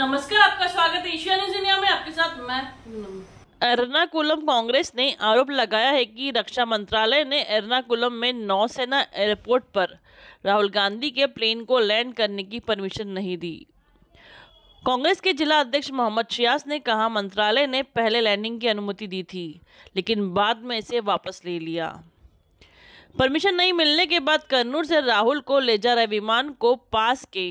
नमस्कार आपका स्वागत है एशिया न्यूज इंडिया में आपके साथ मैं एर्नाकुलम कांग्रेस ने आरोप लगाया है कि रक्षा मंत्रालय ने एर्नाकुलम में नौसेना एयरपोर्ट पर राहुल गांधी के प्लेन को लैंड करने की परमिशन नहीं दी कांग्रेस के जिला अध्यक्ष मोहम्मद शियास ने कहा मंत्रालय ने पहले लैंडिंग की अनुमति दी थी लेकिन बाद में इसे वापस ले लिया परमिशन नहीं मिलने के बाद कन्नूर से राहुल को ले जा रहे विमान को पास के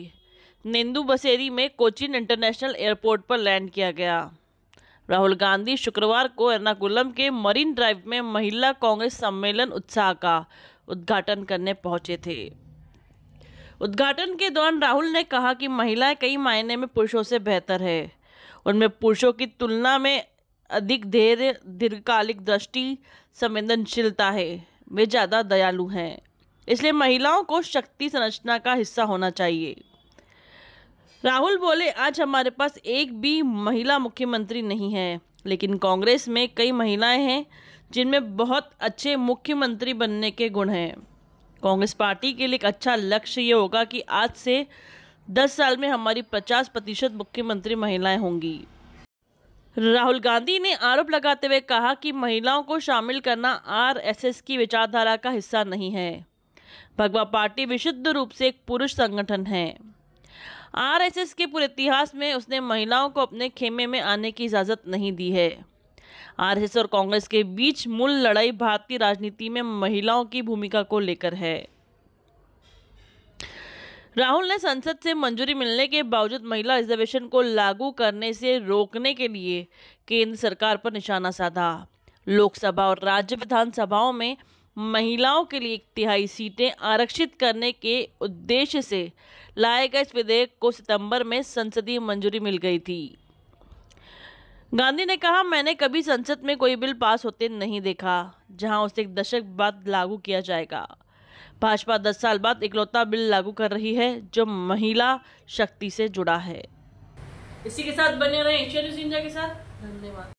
नेंदू बसेरी में कोचिन इंटरनेशनल एयरपोर्ट पर लैंड किया गया राहुल गांधी शुक्रवार को एर्नाकुलम के मरीन ड्राइव में महिला कांग्रेस सम्मेलन उत्साह का उद्घाटन करने पहुंचे थे उद्घाटन के दौरान राहुल ने कहा कि महिलाएं कई मायने में पुरुषों से बेहतर है उनमें पुरुषों की तुलना में अधिक धैर्य दीर्घकालिक दृष्टि संवेदनशीलता है वे ज़्यादा दयालु हैं इसलिए महिलाओं को शक्ति संरचना का हिस्सा होना चाहिए राहुल बोले आज हमारे पास एक भी महिला मुख्यमंत्री नहीं है लेकिन कांग्रेस में कई महिलाएं हैं जिनमें बहुत अच्छे मुख्यमंत्री बनने के गुण हैं कांग्रेस पार्टी के लिए एक अच्छा लक्ष्य ये होगा कि आज से 10 साल में हमारी 50 प्रतिशत मुख्यमंत्री महिलाएं होंगी राहुल गांधी ने आरोप लगाते हुए कहा कि महिलाओं को शामिल करना आरएसएस की विचारधारा का हिस्सा नहीं है भगवा पार्टी विशुद्ध रूप से एक पुरुष संगठन है आरएसएस के पूरे इतिहास में उसने महिलाओं को अपने खेमे में आने की इजाज़त नहीं दी है आरएसएस और कांग्रेस के बीच मूल लड़ाई भारतीय राजनीति में महिलाओं की भूमिका को लेकर है राहुल ने संसद से मंजूरी मिलने के बावजूद महिला रिजर्वेशन को लागू करने से रोकने के लिए केंद्र सरकार पर निशाना साधा लोकसभा और राज्य विधानसभाओं में महिलाओं के लिए एक तिहाई सीटें आरक्षित करने के उद्देश्य से लाए गए इस विधेयक को सितंबर में संसदीय मंजूरी मिल गई थी गांधी ने कहा मैंने कभी संसद में कोई बिल पास होते नहीं देखा जहां उसे एक दशक बाद लागू किया जाएगा भाजपा दस साल बाद इकलौता बिल लागू कर रही है जो महिला शक्ति से जुड़ा है इसी के साथ बने रहे इंडिया के साथ धन्यवाद